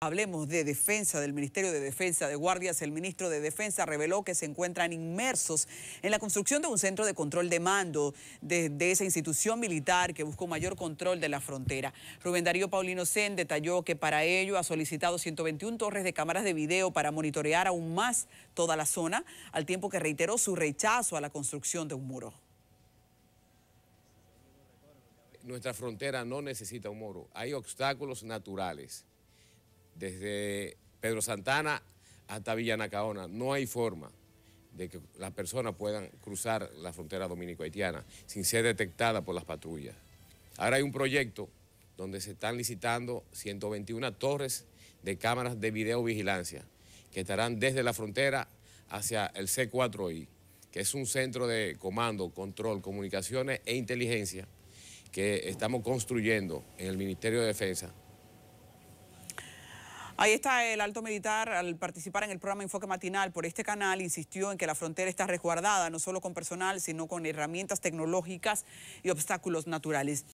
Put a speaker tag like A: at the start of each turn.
A: Hablemos de defensa, del Ministerio de Defensa de Guardias. El ministro de Defensa reveló que se encuentran inmersos en la construcción de un centro de control de mando de, esa institución militar que buscó mayor control de la frontera. Rubén Darío Paulino Sen detalló que para ello ha solicitado 121 torres de cámaras de video para monitorear aún más toda la zona, al tiempo que reiteró su rechazo a la construcción de un muro
B: nuestra frontera no necesita un muro. Hay obstáculos naturales desde Pedro Santana hasta Villanacaona. No hay forma de que las personas puedan cruzar la frontera dominico-haitiana sin ser detectadas por las patrullas. Ahora hay un proyecto donde se están licitando 121 torres de cámaras de videovigilancia que estarán desde la frontera hacia el C4I, que es un centro de comando, control, comunicaciones e inteligencia que estamos construyendo en el Ministerio de Defensa
A: Ahí está el alto militar, al participar en el programa Enfoque Matinal por este canal, insistió en que la frontera está resguardada, no solo con personal, sino con herramientas tecnológicas y obstáculos naturales.